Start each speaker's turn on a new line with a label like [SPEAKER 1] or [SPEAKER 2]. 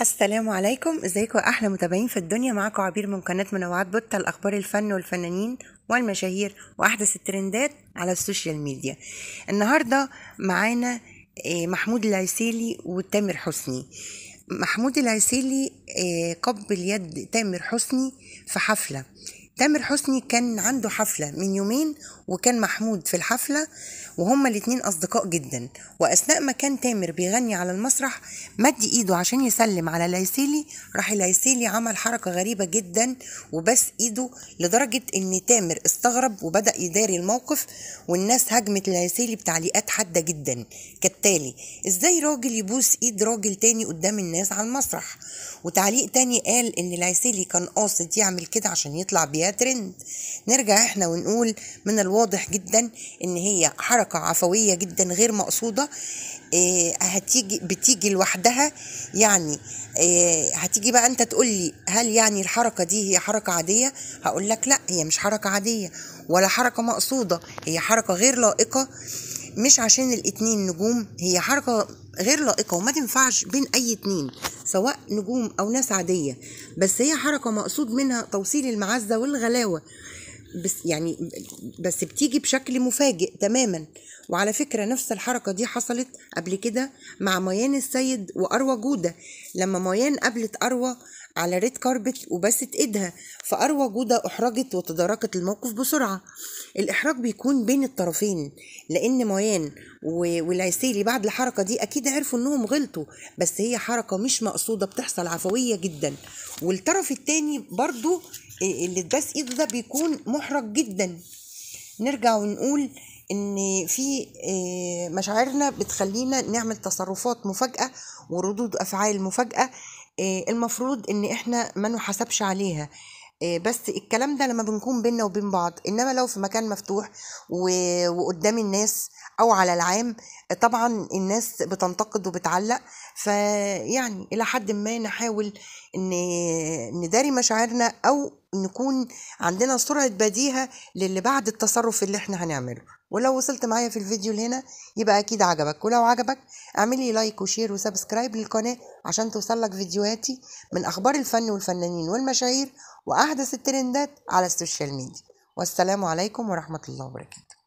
[SPEAKER 1] السلام عليكم ازيكم احلى متابعين في الدنيا معاكم عبير من قناه منوعات بوتا الاخبار الفن والفنانين والمشاهير واحدث الترندات على السوشيال ميديا النهارده معانا آه، محمود العسيلي وتامر حسني محمود العسيلي آه، قبل يد تامر حسني في حفله تامر حسني كان عنده حفلة من يومين وكان محمود في الحفلة وهما الاتنين أصدقاء جدا وأثناء ما كان تامر بيغني على المسرح مد إيده عشان يسلم على العيسيلي راح العيسيلي عمل حركة غريبة جدا وبس إيده لدرجة إن تامر استغرب وبدأ يداري الموقف والناس هجمت العيسيلي بتعليقات حادة جدا كالتالي إزاي راجل يبوس إيد راجل تاني قدام الناس على المسرح وتعليق تاني قال إن العيسيلي كان قاصد يعمل كده عشان يطلع بيها ترند نرجع احنا ونقول من الواضح جدا ان هي حركة عفوية جدا غير مقصودة آه، هتيجي بتيجي لوحدها يعني آه، هتيجي بقى انت تقول لي هل يعني الحركة دي هي حركة عادية هقول لك لا هي مش حركة عادية ولا حركة مقصودة هي حركة غير لائقة مش عشان الاتنين نجوم هي حركة غير لائقة وما تنفعش بين أي اتنين سواء نجوم أو ناس عادية بس هي حركة مقصود منها توصيل المعزة والغلاوة بس يعني بس بتيجي بشكل مفاجئ تماما وعلى فكرة نفس الحركة دي حصلت قبل كده مع ميان السيد وأروى جودة لما ميان قابلت أروى على ريد كاربت وبست ايدها فأروى جودة أحرجت وتداركت الموقف بسرعة الإحراج بيكون بين الطرفين لأن مويان والعسيلي بعد الحركة دي أكيد عرفوا إنهم غلطوا بس هي حركة مش مقصودة بتحصل عفوية جدا والطرف الثاني برضو آه، اللي اتباس ايده ده بيكون محرج جدا نرجع ونقول ان في آه، مشاعرنا بتخلينا نعمل تصرفات مفاجاه وردود افعال مفاجاه آه، المفروض ان احنا ما نحاسبش عليها آه، بس الكلام ده لما بنكون بينا وبين بعض انما لو في مكان مفتوح وقدام الناس او على العام طبعا الناس بتنتقد وبتعلق فيعني الى حد ما نحاول نداري مشاعرنا او نكون عندنا سرعة بديهة للي بعد التصرف اللي احنا هنعمله ولو وصلت معايا في الفيديو لهنا يبقى اكيد عجبك ولو عجبك اعملي لايك وشير وسبسكرايب للقناة عشان توصلك فيديوهاتي من اخبار الفن والفنانين والمشاهير واحدث الترندات على السوشيال ميديا والسلام عليكم ورحمة الله وبركاته